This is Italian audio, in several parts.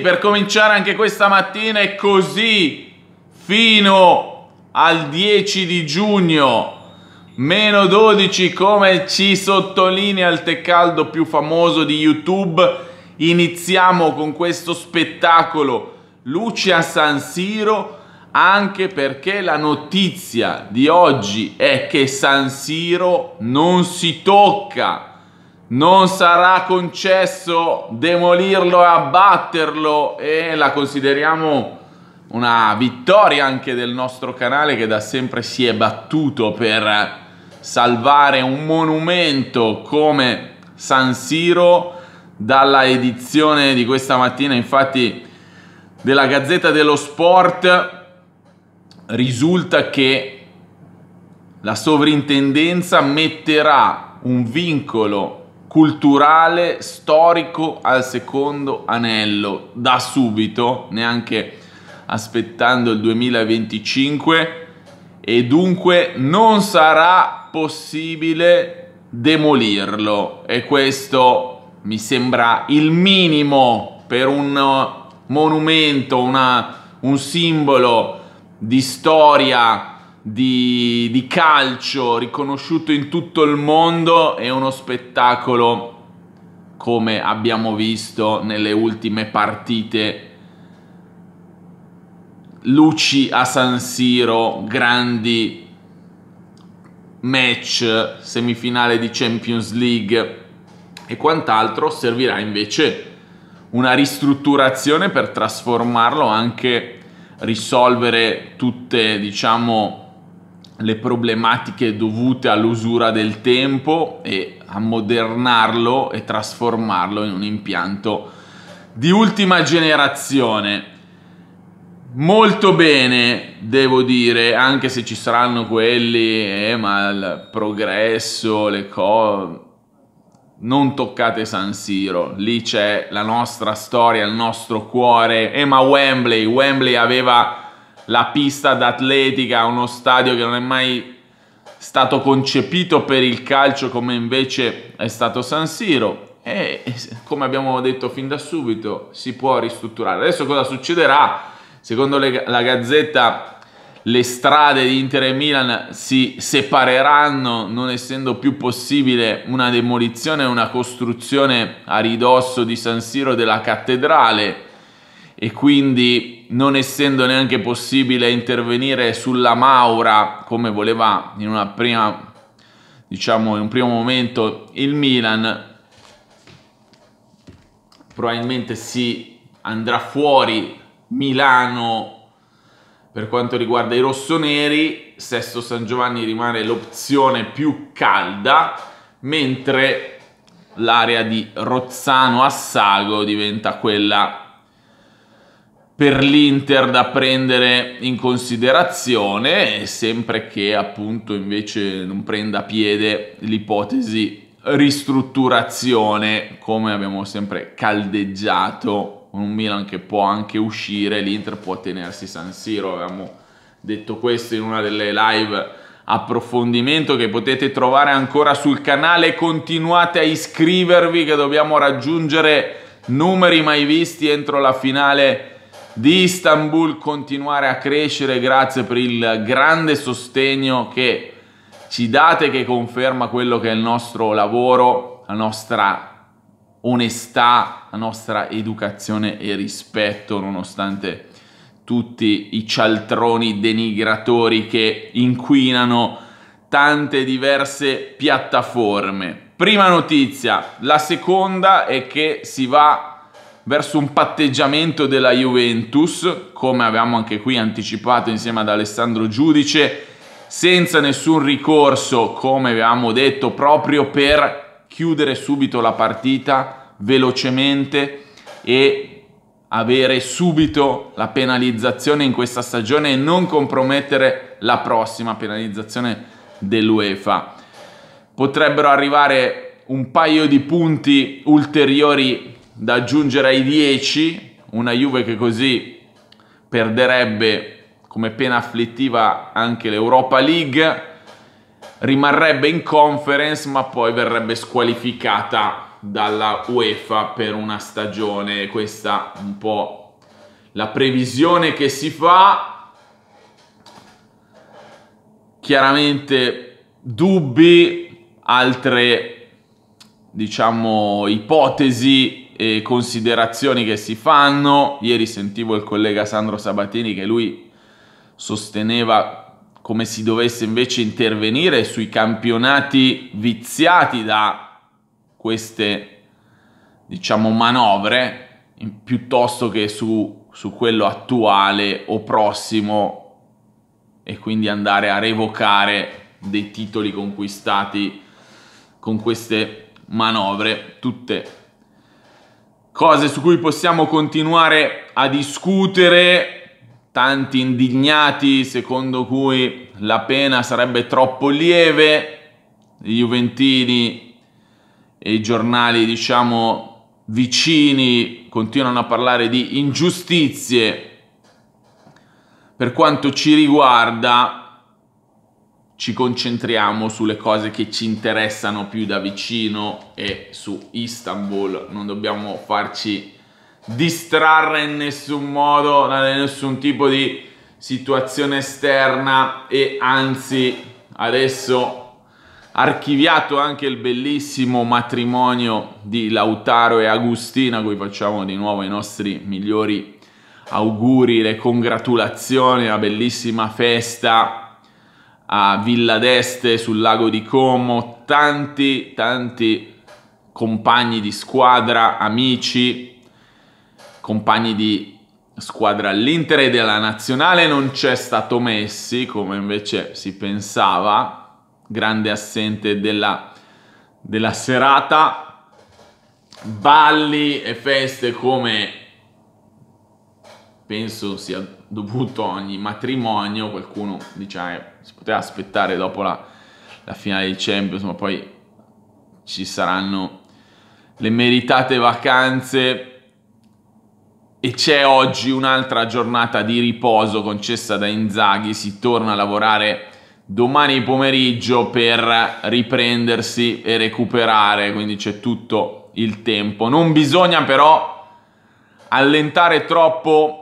per cominciare anche questa mattina e così fino al 10 di giugno. Meno 12 come ci sottolinea il Tecaldo più famoso di YouTube. Iniziamo con questo spettacolo Luci a San Siro anche perché la notizia di oggi è che San Siro non si tocca non sarà concesso demolirlo e abbatterlo e la consideriamo una vittoria anche del nostro canale che da sempre si è battuto per salvare un monumento come San Siro dalla edizione di questa mattina infatti della Gazzetta dello Sport risulta che la sovrintendenza metterà un vincolo culturale storico al secondo anello da subito, neanche aspettando il 2025 e dunque non sarà possibile demolirlo e questo mi sembra il minimo per un uh, monumento, una, un simbolo di storia di, di calcio riconosciuto in tutto il mondo e uno spettacolo come abbiamo visto nelle ultime partite luci a San Siro, grandi match, semifinale di Champions League e quant'altro, servirà invece una ristrutturazione per trasformarlo anche risolvere tutte, diciamo, le problematiche dovute all'usura del tempo e ammodernarlo e trasformarlo in un impianto di ultima generazione. Molto bene, devo dire, anche se ci saranno quelli, eh, ma il progresso, le cose... Non toccate San Siro, lì c'è la nostra storia, il nostro cuore. Eh, ma Wembley, Wembley aveva la pista d'atletica, uno stadio che non è mai stato concepito per il calcio come invece è stato San Siro e come abbiamo detto fin da subito si può ristrutturare. Adesso cosa succederà? Secondo le, la Gazzetta le strade di Inter e Milan si separeranno non essendo più possibile una demolizione una costruzione a ridosso di San Siro della cattedrale e quindi non essendo neanche possibile intervenire sulla Maura come voleva in una prima diciamo in un primo momento il Milan probabilmente si andrà fuori Milano per quanto riguarda i rossoneri Sesto San Giovanni rimane l'opzione più calda mentre l'area di Rozzano a Sago diventa quella per l'Inter da prendere in considerazione, sempre che appunto invece non prenda piede l'ipotesi ristrutturazione, come abbiamo sempre caldeggiato, un Milan che può anche uscire, l'Inter può tenersi San Siro, avevamo detto questo in una delle live approfondimento che potete trovare ancora sul canale, continuate a iscrivervi che dobbiamo raggiungere numeri mai visti entro la finale di Istanbul continuare a crescere. Grazie per il grande sostegno che ci date, che conferma quello che è il nostro lavoro, la nostra onestà, la nostra educazione e rispetto, nonostante tutti i cialtroni denigratori che inquinano tante diverse piattaforme. Prima notizia, la seconda è che si va verso un patteggiamento della Juventus, come avevamo anche qui anticipato insieme ad Alessandro Giudice, senza nessun ricorso, come avevamo detto, proprio per chiudere subito la partita velocemente e avere subito la penalizzazione in questa stagione e non compromettere la prossima penalizzazione dell'UEFA. Potrebbero arrivare un paio di punti ulteriori da aggiungere ai 10, una Juve che così perderebbe come pena afflittiva anche l'Europa League, rimarrebbe in conference ma poi verrebbe squalificata dalla UEFA per una stagione, questa è un po' la previsione che si fa. Chiaramente dubbi, altre diciamo ipotesi eh, considerazioni che si fanno. Ieri sentivo il collega Sandro Sabatini che lui sosteneva come si dovesse invece intervenire sui campionati viziati da queste diciamo manovre piuttosto che su, su quello attuale o prossimo e quindi andare a revocare dei titoli conquistati con queste manovre tutte cose su cui possiamo continuare a discutere, tanti indignati secondo cui la pena sarebbe troppo lieve, i Juventini e i giornali diciamo vicini continuano a parlare di ingiustizie. Per quanto ci riguarda, ci concentriamo sulle cose che ci interessano più da vicino e su Istanbul, non dobbiamo farci distrarre in nessun modo da nessun tipo di situazione esterna e anzi adesso archiviato anche il bellissimo matrimonio di Lautaro e Agustina, a cui facciamo di nuovo i nostri migliori auguri, le congratulazioni, la bellissima festa a Villa d'Este sul lago di Como, tanti, tanti compagni di squadra, amici, compagni di squadra all'Inter e della nazionale non c'è stato Messi, come invece si pensava, grande assente della, della serata. Balli e feste come penso sia dovuto ogni matrimonio, qualcuno diciamo si poteva aspettare dopo la, la finale di Champions, ma poi ci saranno le meritate vacanze e c'è oggi un'altra giornata di riposo concessa da Inzaghi, si torna a lavorare domani pomeriggio per riprendersi e recuperare, quindi c'è tutto il tempo. Non bisogna però allentare troppo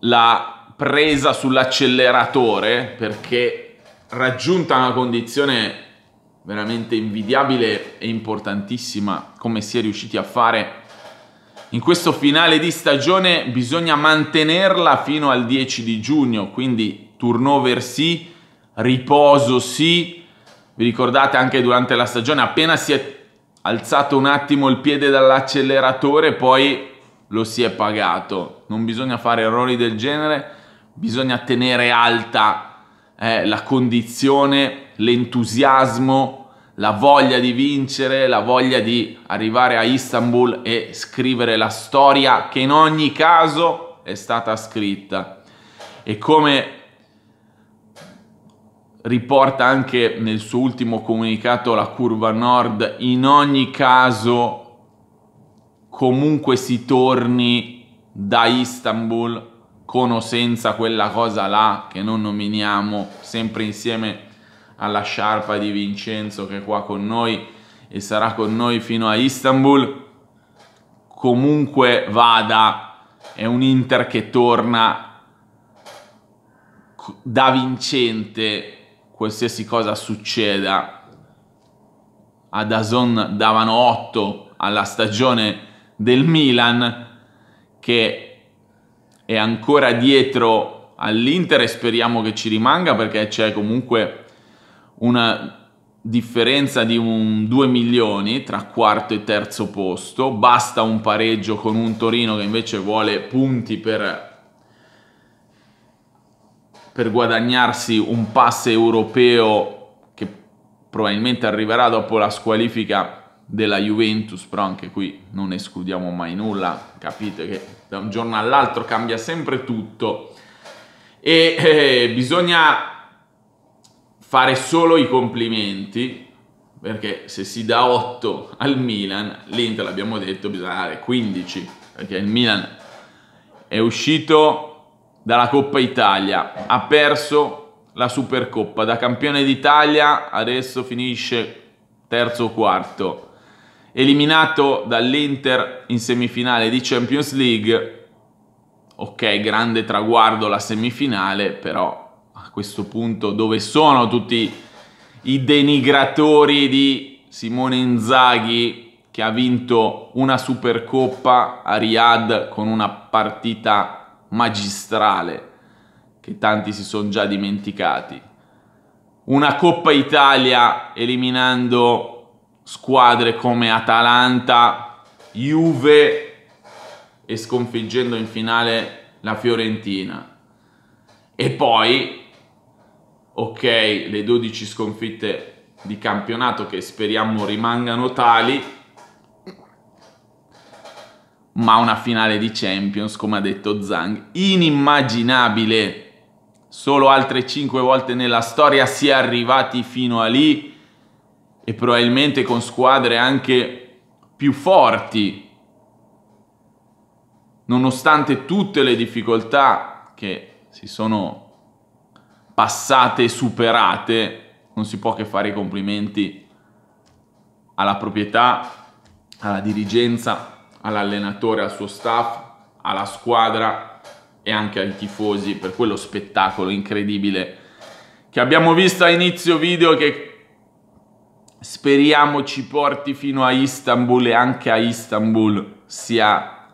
la presa sull'acceleratore perché raggiunta una condizione veramente invidiabile e importantissima come si è riusciti a fare in questo finale di stagione bisogna mantenerla fino al 10 di giugno, quindi turnover sì, riposo sì. Vi ricordate anche durante la stagione appena si è alzato un attimo il piede dall'acceleratore, poi lo si è pagato. Non bisogna fare errori del genere bisogna tenere alta eh, la condizione, l'entusiasmo, la voglia di vincere, la voglia di arrivare a Istanbul e scrivere la storia che in ogni caso è stata scritta. E come riporta anche nel suo ultimo comunicato la curva nord, in ogni caso comunque si torni da Istanbul con o senza quella cosa là che non nominiamo, sempre insieme alla sciarpa di Vincenzo che è qua con noi e sarà con noi fino a Istanbul. Comunque vada, è un Inter che torna da vincente, qualsiasi cosa succeda. A Dazon davano 8 alla stagione del Milan che è ancora dietro all'Inter e speriamo che ci rimanga perché c'è comunque una differenza di un 2 milioni tra quarto e terzo posto, basta un pareggio con un Torino che invece vuole punti per per guadagnarsi un passe europeo che probabilmente arriverà dopo la squalifica della Juventus, però anche qui non escludiamo mai nulla, capite che da un giorno all'altro cambia sempre tutto e eh, bisogna fare solo i complimenti perché se si dà 8 al Milan, l'Inter l'abbiamo detto, bisogna dare 15 perché il Milan è uscito dalla Coppa Italia, ha perso la Supercoppa, da campione d'Italia adesso finisce terzo o quarto eliminato dall'Inter in semifinale di Champions League. Ok, grande traguardo la semifinale, però a questo punto dove sono tutti i denigratori di Simone Inzaghi che ha vinto una Supercoppa a Riyadh con una partita magistrale che tanti si sono già dimenticati. Una Coppa Italia eliminando squadre come Atalanta, Juve e sconfiggendo in finale la Fiorentina. E poi, ok, le 12 sconfitte di campionato che speriamo rimangano tali, ma una finale di Champions, come ha detto Zhang, inimmaginabile. Solo altre 5 volte nella storia si è arrivati fino a lì e probabilmente con squadre anche più forti, nonostante tutte le difficoltà che si sono passate e superate, non si può che fare i complimenti alla proprietà, alla dirigenza, all'allenatore, al suo staff, alla squadra e anche ai tifosi per quello spettacolo incredibile che abbiamo visto a inizio video che Speriamo ci porti fino a Istanbul e anche a Istanbul sia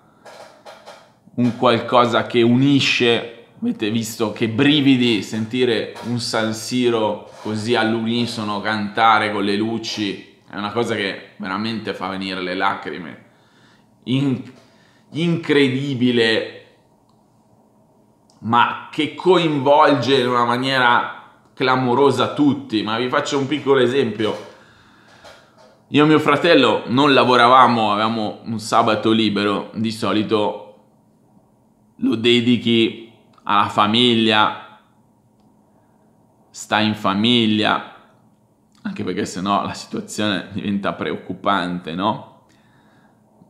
un qualcosa che unisce. Avete visto che brividi sentire un San Siro così all'unisono cantare con le luci è una cosa che veramente fa venire le lacrime. In- incredibile, ma che coinvolge in una maniera clamorosa tutti. Ma vi faccio un piccolo esempio io e mio fratello non lavoravamo, avevamo un sabato libero, di solito lo dedichi alla famiglia, sta in famiglia, anche perché sennò la situazione diventa preoccupante, no?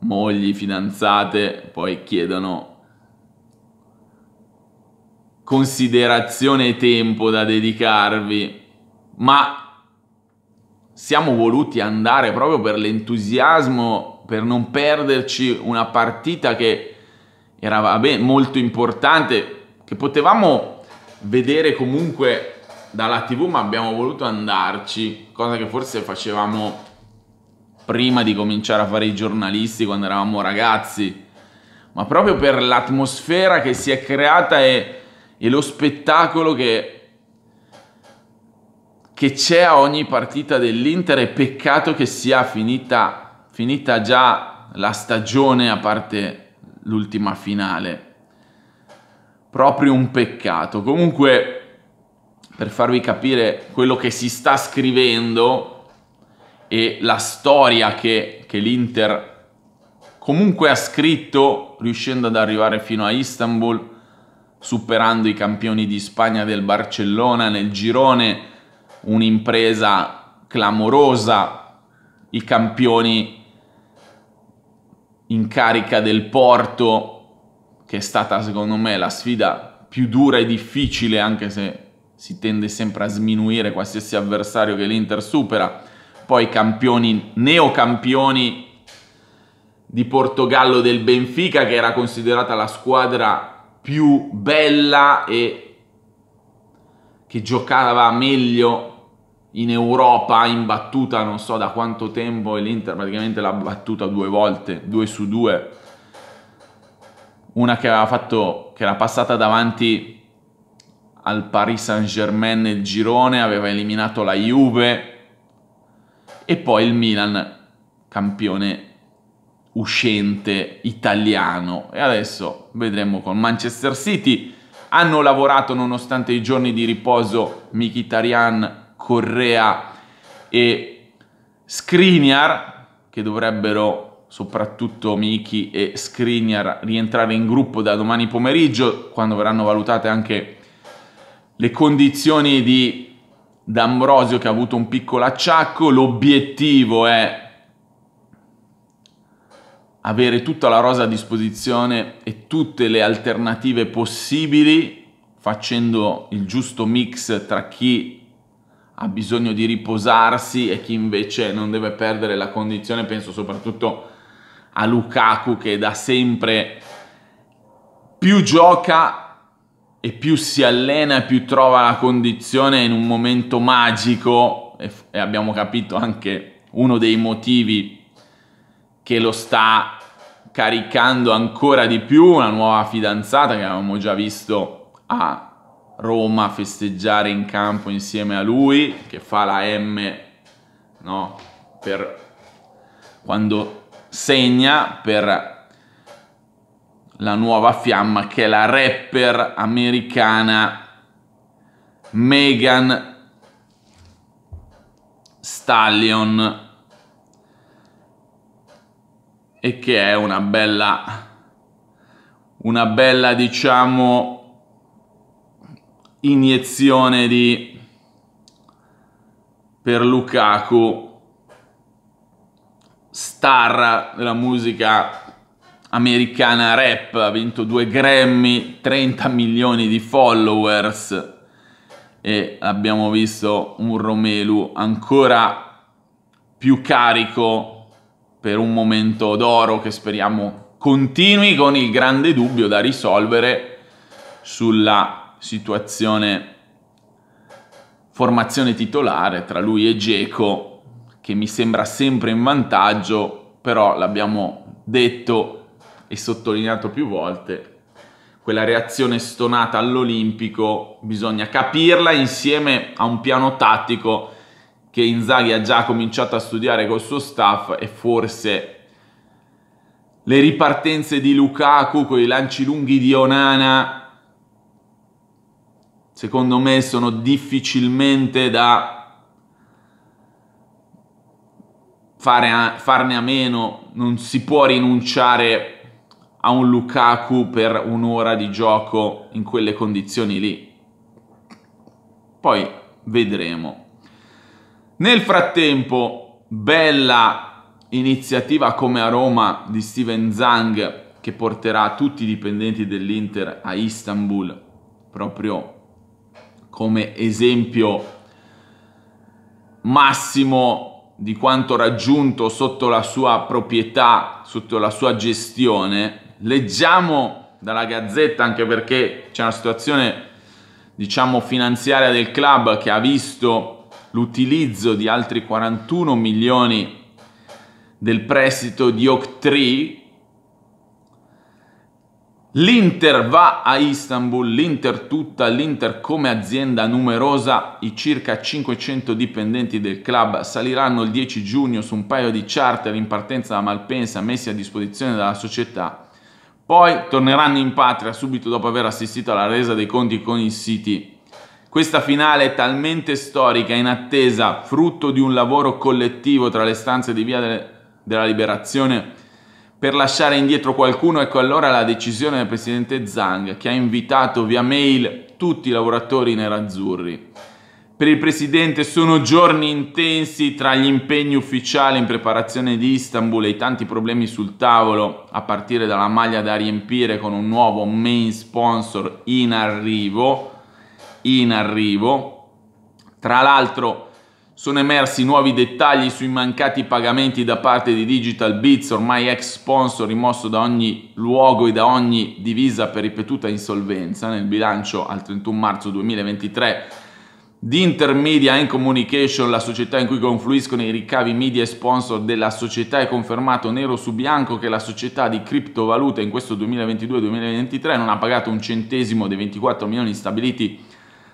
Mogli, fidanzate, poi chiedono considerazione e tempo da dedicarvi, ma siamo voluti andare proprio per l'entusiasmo, per non perderci una partita che era vabbè, molto importante, che potevamo vedere comunque dalla tv, ma abbiamo voluto andarci, cosa che forse facevamo prima di cominciare a fare i giornalisti quando eravamo ragazzi, ma proprio per l'atmosfera che si è creata e, e lo spettacolo che che c'è a ogni partita dell'Inter e peccato che sia finita, finita già la stagione a parte l'ultima finale. Proprio un peccato. Comunque, per farvi capire quello che si sta scrivendo e la storia che, che l'Inter comunque ha scritto riuscendo ad arrivare fino a Istanbul, superando i campioni di Spagna del Barcellona nel girone un'impresa clamorosa, i campioni in carica del porto, che è stata secondo me la sfida più dura e difficile, anche se si tende sempre a sminuire qualsiasi avversario che l'Inter supera, poi i campioni, neocampioni di Portogallo del Benfica, che era considerata la squadra più bella e che giocava meglio in Europa in battuta non so da quanto tempo e l'Inter praticamente l'ha battuta due volte, due su due. Una che aveva fatto che era passata davanti al Paris Saint-Germain nel girone, aveva eliminato la Juve e poi il Milan campione uscente italiano e adesso vedremo con Manchester City hanno lavorato nonostante i giorni di riposo Mkhitaryan, Correa e Skriniar, che dovrebbero soprattutto Miki e Skriniar rientrare in gruppo da domani pomeriggio, quando verranno valutate anche le condizioni di D'Ambrosio che ha avuto un piccolo acciacco, l'obiettivo è avere tutta la rosa a disposizione e tutte le alternative possibili facendo il giusto mix tra chi ha bisogno di riposarsi e chi invece non deve perdere la condizione, penso soprattutto a Lukaku che da sempre più gioca e più si allena, e più trova la condizione in un momento magico e, abbiamo capito anche uno dei motivi che lo sta caricando ancora di più una nuova fidanzata che avevamo già visto a Roma festeggiare in campo insieme a lui, che fa la M, no? Per quando segna per la nuova fiamma che è la rapper americana Megan Stallion e che è una bella una bella diciamo iniezione di per Lukaku star della musica americana rap, ha vinto due Grammy, 30 milioni di followers e abbiamo visto un Romelu ancora più carico per un momento d'oro che speriamo continui con il grande dubbio da risolvere sulla situazione formazione titolare tra lui e Geco che mi sembra sempre in vantaggio, però l'abbiamo detto e sottolineato più volte, quella reazione stonata all'Olimpico bisogna capirla insieme a un piano tattico che Inzaghi ha già cominciato a studiare col suo staff e forse le ripartenze di Lukaku con i lanci lunghi di Onana secondo me sono difficilmente da a, farne a meno, non si può rinunciare a un Lukaku per un'ora di gioco in quelle condizioni lì. Poi vedremo. Nel frattempo, bella iniziativa come a Roma di Steven Zang che porterà tutti i dipendenti dell'Inter a Istanbul proprio come esempio massimo di quanto raggiunto sotto la sua proprietà, sotto la sua gestione. Leggiamo dalla Gazzetta anche perché c'è una situazione diciamo finanziaria del club che ha visto l'utilizzo di altri 41 milioni del prestito di Octree. L'Inter va a Istanbul, l'Inter tutta, l'Inter come azienda numerosa, i circa 500 dipendenti del club saliranno il 10 giugno su un paio di charter in partenza da Malpensa messi a disposizione dalla società, poi torneranno in patria subito dopo aver assistito alla resa dei conti con il City questa finale è talmente storica, in attesa, frutto di un lavoro collettivo tra le stanze di Via delle, della Liberazione per lasciare indietro qualcuno, ecco allora la decisione del presidente Zhang che ha invitato via mail tutti i lavoratori nerazzurri. Per il presidente sono giorni intensi tra gli impegni ufficiali in preparazione di Istanbul e i tanti problemi sul tavolo, a partire dalla maglia da riempire con un nuovo main sponsor in arrivo in arrivo. Tra l'altro sono emersi nuovi dettagli sui mancati pagamenti da parte di Digital Bits, ormai ex sponsor rimosso da ogni luogo e da ogni divisa per ripetuta insolvenza nel bilancio al 31 marzo 2023 di Intermedia and Communication, la società in cui confluiscono i ricavi media e sponsor della società, è confermato nero su bianco che la società di criptovaluta in questo 2022-2023 non ha pagato un centesimo dei 24 milioni stabiliti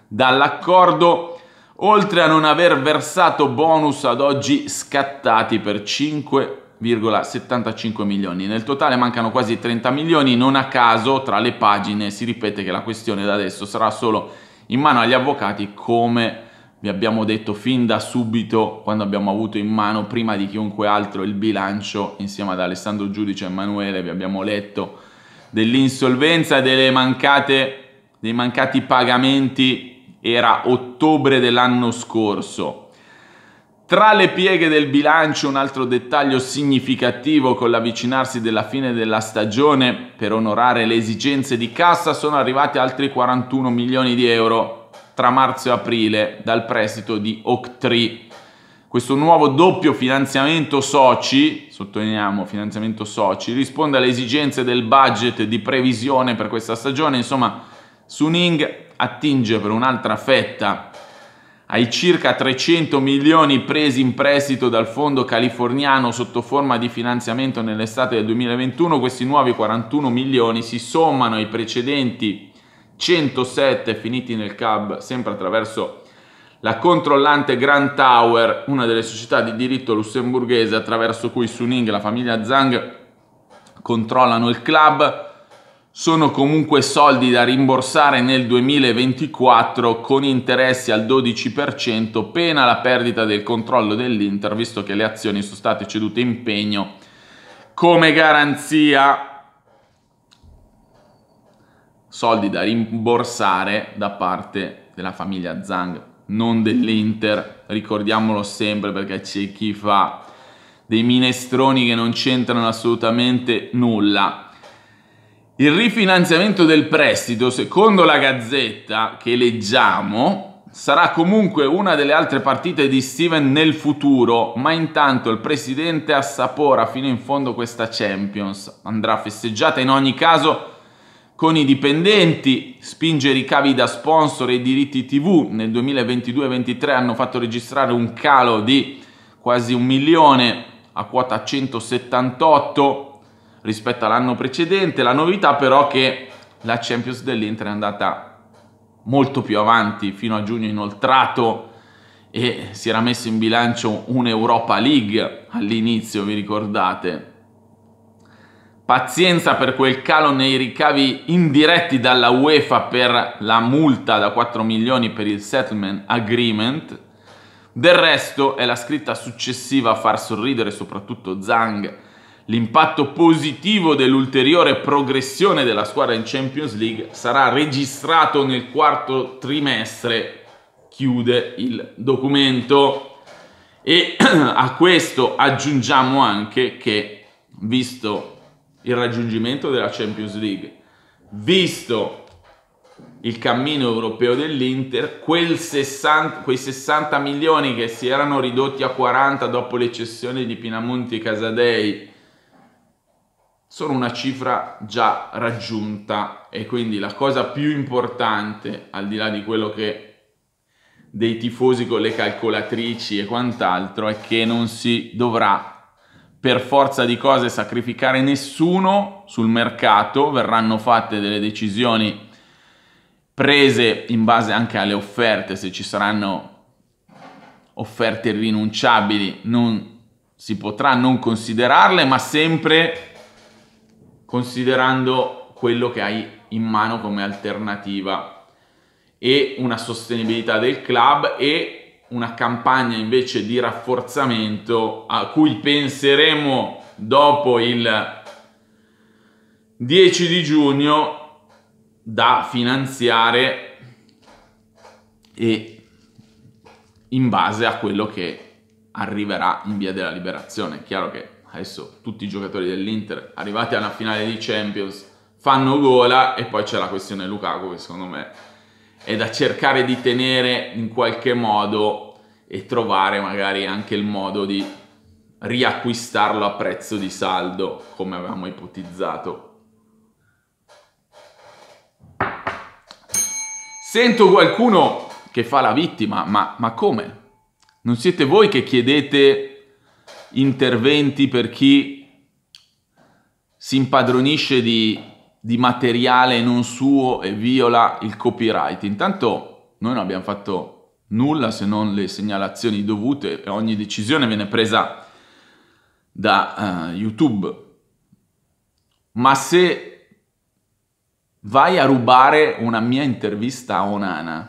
dall'accordo, oltre a non aver versato bonus ad oggi scattati per 5,75 milioni. Nel totale mancano quasi 30 milioni, non a caso tra le pagine si ripete che la questione da adesso sarà solo in mano agli avvocati come vi abbiamo detto fin da subito quando abbiamo avuto in mano prima di chiunque altro il bilancio insieme ad Alessandro Giudice e Emanuele vi abbiamo letto dell'insolvenza e dei mancati pagamenti era ottobre dell'anno scorso. Tra le pieghe del bilancio un altro dettaglio significativo con l'avvicinarsi della fine della stagione per onorare le esigenze di cassa sono arrivati altri 41 milioni di euro tra marzo e aprile dal prestito di Octree. Questo nuovo doppio finanziamento soci, sottolineiamo finanziamento soci, risponde alle esigenze del budget di previsione per questa stagione, insomma Suning attinge per un'altra fetta ai circa 300 milioni presi in prestito dal fondo californiano sotto forma di finanziamento nell'estate del 2021, questi nuovi 41 milioni si sommano ai precedenti 107 finiti nel CAB sempre attraverso la controllante Grand Tower, una delle società di diritto lussemburghese attraverso cui Suning e la famiglia Zhang controllano il club sono comunque soldi da rimborsare nel 2024 con interessi al 12%, pena la perdita del controllo dell'Inter, visto che le azioni sono state cedute in pegno come garanzia. Soldi da rimborsare da parte della famiglia Zang, non dell'Inter, ricordiamolo sempre perché c'è chi fa dei minestroni che non c'entrano assolutamente nulla il rifinanziamento del prestito, secondo la gazzetta che leggiamo, sarà comunque una delle altre partite di Steven nel futuro, ma intanto il presidente assapora fino in fondo questa Champions. Andrà festeggiata in ogni caso con i dipendenti, spinge ricavi da sponsor e diritti TV. Nel 2022-23 hanno fatto registrare un calo di quasi un milione a quota 178 rispetto all'anno precedente. La novità però è che la Champions dell'Inter è andata molto più avanti fino a giugno inoltrato e si era messo in bilancio un'Europa League all'inizio, vi ricordate? Pazienza per quel calo nei ricavi indiretti dalla UEFA per la multa da 4 milioni per il settlement agreement. Del resto è la scritta successiva a far sorridere soprattutto Zhang L'impatto positivo dell'ulteriore progressione della squadra in Champions League sarà registrato nel quarto trimestre, chiude il documento. E a questo aggiungiamo anche che, visto il raggiungimento della Champions League, visto il cammino europeo dell'Inter, 60, quei 60 milioni che si erano ridotti a 40 dopo l'eccessione di Pinamonti e Casadei sono una cifra già raggiunta e quindi la cosa più importante, al di là di quello che dei tifosi con le calcolatrici e quant'altro, è che non si dovrà per forza di cose sacrificare nessuno sul mercato, verranno fatte delle decisioni prese in base anche alle offerte, se ci saranno offerte irrinunciabili non si potrà non considerarle, ma sempre considerando quello che hai in mano come alternativa e una sostenibilità del club e una campagna invece di rafforzamento a cui penseremo dopo il 10 di giugno da finanziare e in base a quello che arriverà in via della liberazione. È chiaro che adesso tutti i giocatori dell'Inter arrivati alla finale di Champions fanno gola e poi c'è la questione Lukaku che secondo me è da cercare di tenere in qualche modo e trovare magari anche il modo di riacquistarlo a prezzo di saldo come avevamo ipotizzato. Sento qualcuno che fa la vittima, ma, ma come? Non siete voi che chiedete interventi per chi si impadronisce di, di materiale non suo e viola il copyright. Intanto noi non abbiamo fatto nulla se non le segnalazioni dovute e ogni decisione viene presa da uh, YouTube. Ma se vai a rubare una mia intervista a Onana.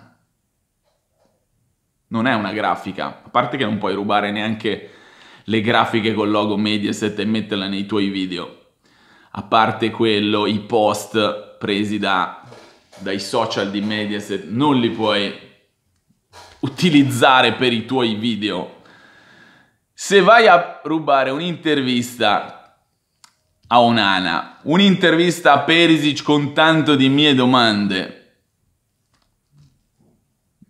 Non è una grafica, a parte che non puoi rubare neanche le grafiche col logo Mediaset e metterla nei tuoi video. A parte quello, i post presi da, dai social di Mediaset non li puoi utilizzare per i tuoi video. Se vai a rubare un'intervista a Onana, un'intervista a Perisic con tanto di mie domande,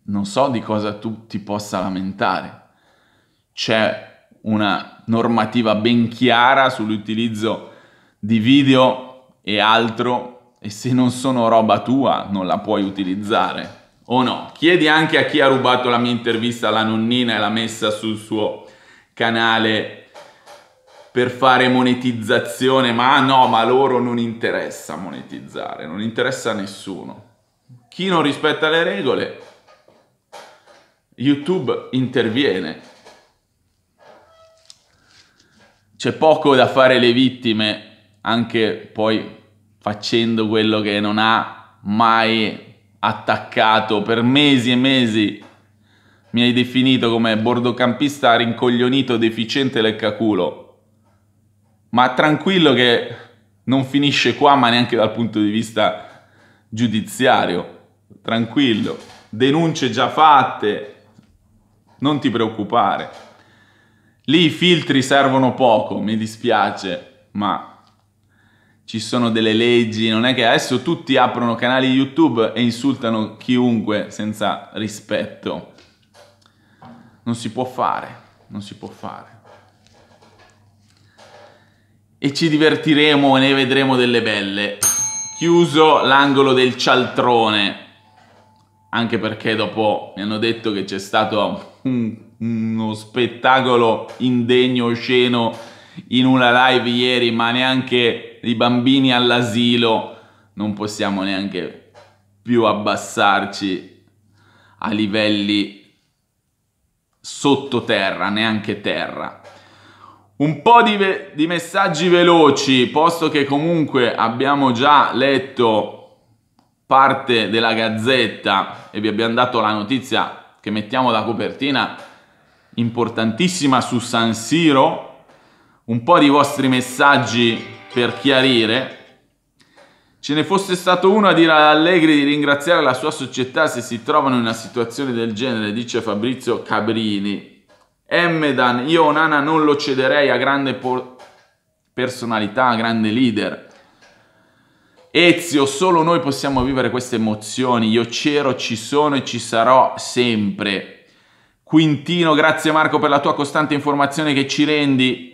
non so di cosa tu ti possa lamentare. C'è una normativa ben chiara sull'utilizzo di video e altro e se non sono roba tua non la puoi utilizzare o no? Chiedi anche a chi ha rubato la mia intervista alla nonnina e l'ha messa sul suo canale per fare monetizzazione, ma no, ma loro non interessa monetizzare, non interessa a nessuno. Chi non rispetta le regole, YouTube interviene c'è poco da fare le vittime, anche poi facendo quello che non ha mai attaccato per mesi e mesi. Mi hai definito come bordocampista rincoglionito, deficiente leccaculo. Ma tranquillo che non finisce qua, ma neanche dal punto di vista giudiziario. Tranquillo. Denunce già fatte. Non ti preoccupare. Lì i filtri servono poco, mi dispiace, ma ci sono delle leggi, non è che adesso tutti aprono canali YouTube e insultano chiunque senza rispetto. Non si può fare, non si può fare. E ci divertiremo e ne vedremo delle belle. Chiuso l'angolo del cialtrone, anche perché dopo mi hanno detto che c'è stato un uno spettacolo indegno, osceno in una live ieri, ma neanche i bambini all'asilo non possiamo neanche più abbassarci a livelli sottoterra, neanche terra. Un po' di, ve- di, messaggi veloci, posto che comunque abbiamo già letto parte della gazzetta e vi abbiamo dato la notizia che mettiamo la copertina importantissima su San Siro, un po' di vostri messaggi per chiarire. Ce ne fosse stato uno a dire ad Allegri di ringraziare la sua società se si trovano in una situazione del genere, dice Fabrizio Cabrini. Emmedan, io Onana non lo cederei a grande personalità, a grande leader. Ezio, solo noi possiamo vivere queste emozioni. Io c'ero, ci sono e ci sarò sempre. Quintino, grazie Marco per la tua costante informazione che ci rendi.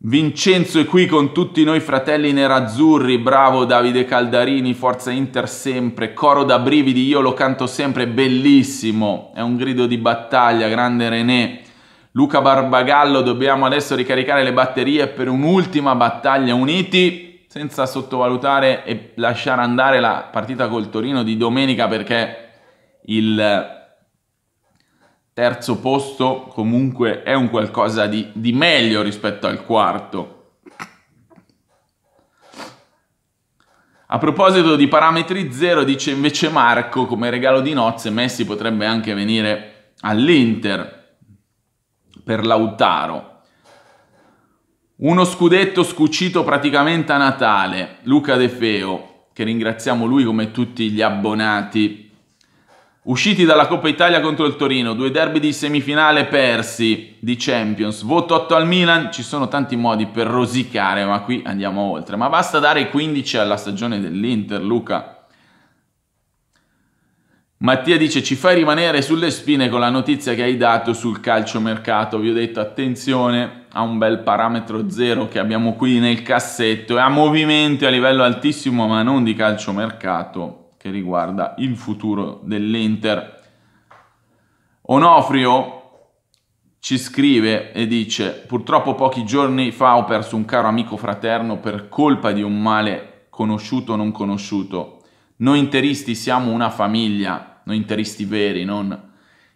Vincenzo è qui con tutti noi fratelli nerazzurri, bravo Davide Caldarini, forza Inter sempre, coro da brividi, io lo canto sempre, bellissimo, è un grido di battaglia, grande René. Luca Barbagallo, dobbiamo adesso ricaricare le batterie per un'ultima battaglia uniti, senza sottovalutare e lasciare andare la partita col Torino di domenica perché il terzo posto comunque è un qualcosa di, di meglio rispetto al quarto. A proposito di parametri zero, dice invece Marco, come regalo di nozze, Messi potrebbe anche venire all'Inter per Lautaro. Uno scudetto scucito praticamente a Natale, Luca De Feo, che ringraziamo lui come tutti gli abbonati Usciti dalla Coppa Italia contro il Torino, due derby di semifinale persi di Champions, voto 8 al Milan, ci sono tanti modi per rosicare, ma qui andiamo oltre. Ma basta dare 15 alla stagione dell'Inter, Luca. Mattia dice ci fai rimanere sulle spine con la notizia che hai dato sul calciomercato, vi ho detto attenzione a un bel parametro zero che abbiamo qui nel cassetto e a movimenti a livello altissimo ma non di calciomercato che riguarda il futuro dell'Inter. Onofrio ci scrive e dice purtroppo pochi giorni fa ho perso un caro amico fraterno per colpa di un male conosciuto o non conosciuto. Noi interisti siamo una famiglia, noi interisti veri, non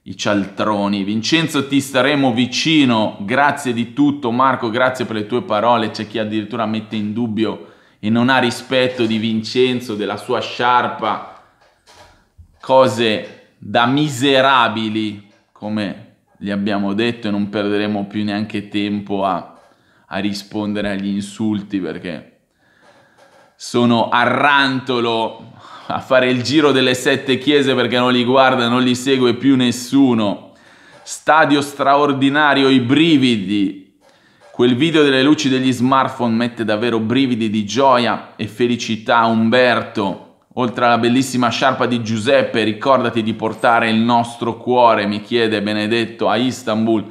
i cialtroni. Vincenzo ti staremo vicino, grazie di tutto Marco, grazie per le tue parole, c'è chi addirittura mette in dubbio e non ha rispetto di Vincenzo, della sua sciarpa, cose da miserabili, come gli abbiamo detto, e non perderemo più neanche tempo a, a rispondere agli insulti perché sono a rantolo a fare il giro delle sette chiese perché non li guarda, non li segue più nessuno. Stadio straordinario, i brividi, Quel video delle luci degli smartphone mette davvero brividi di gioia e felicità a Umberto. Oltre alla bellissima sciarpa di Giuseppe, ricordati di portare il nostro cuore, mi chiede Benedetto, a Istanbul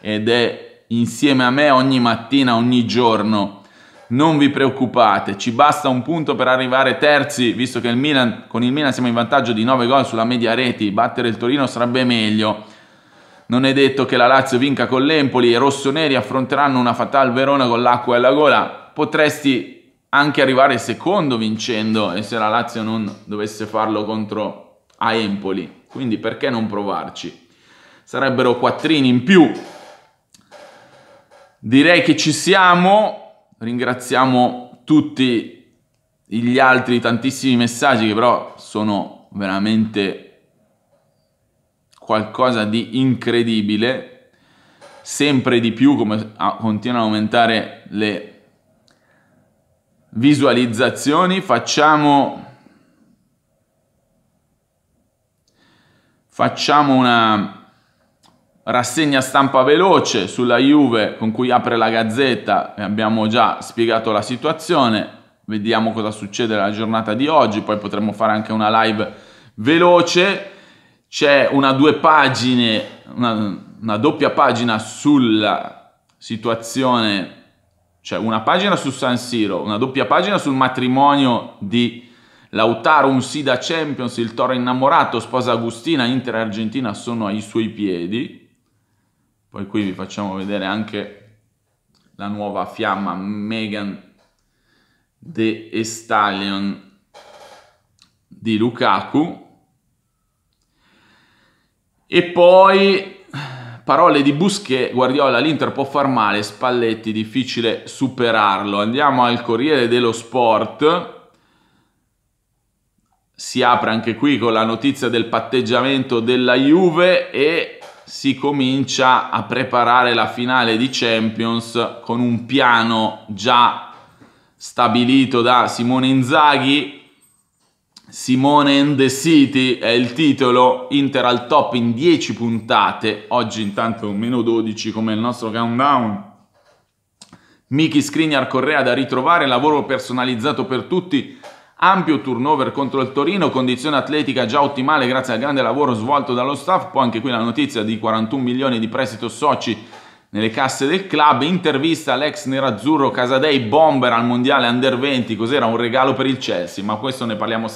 ed è insieme a me ogni mattina, ogni giorno. Non vi preoccupate, ci basta un punto per arrivare terzi, visto che il Milan, con il Milan siamo in vantaggio di 9 gol sulla media reti, battere il Torino sarebbe meglio non è detto che la Lazio vinca con l'Empoli, e i rossoneri affronteranno una Fatal Verona con l'acqua alla gola, potresti anche arrivare secondo vincendo e se la Lazio non dovesse farlo contro a Empoli. Quindi perché non provarci? Sarebbero quattrini in più. Direi che ci siamo, ringraziamo tutti gli altri tantissimi messaggi che però sono veramente qualcosa di incredibile, sempre di più come continuano ad aumentare le visualizzazioni, facciamo, facciamo una rassegna stampa veloce sulla Juve con cui apre la Gazzetta, abbiamo già spiegato la situazione, vediamo cosa succede nella giornata di oggi, poi potremmo fare anche una live veloce c'è una due pagine, una, una doppia pagina sulla situazione, cioè una pagina su San Siro, una doppia pagina sul matrimonio di Lautaro, un sì da Champions, il toro innamorato, sposa Agustina, Inter Argentina sono ai suoi piedi. Poi qui vi facciamo vedere anche la nuova fiamma Megan De Stallion di Lukaku e poi, parole di Busquet, Guardiola, l'Inter può far male, Spalletti, difficile superarlo. Andiamo al Corriere dello Sport. Si apre anche qui con la notizia del patteggiamento della Juve e si comincia a preparare la finale di Champions con un piano già stabilito da Simone Inzaghi Simone and the City è il titolo, Inter al top in 10 puntate, oggi intanto meno 12 come il nostro countdown. Miki Skriniar Correa da ritrovare, lavoro personalizzato per tutti, ampio turnover contro il Torino, condizione atletica già ottimale grazie al grande lavoro svolto dallo staff, poi anche qui la notizia di 41 milioni di prestito soci nelle casse del club, intervista all'ex nerazzurro Casadei Bomber al mondiale under 20, cos'era un regalo per il Chelsea, ma questo ne parliamo sempre.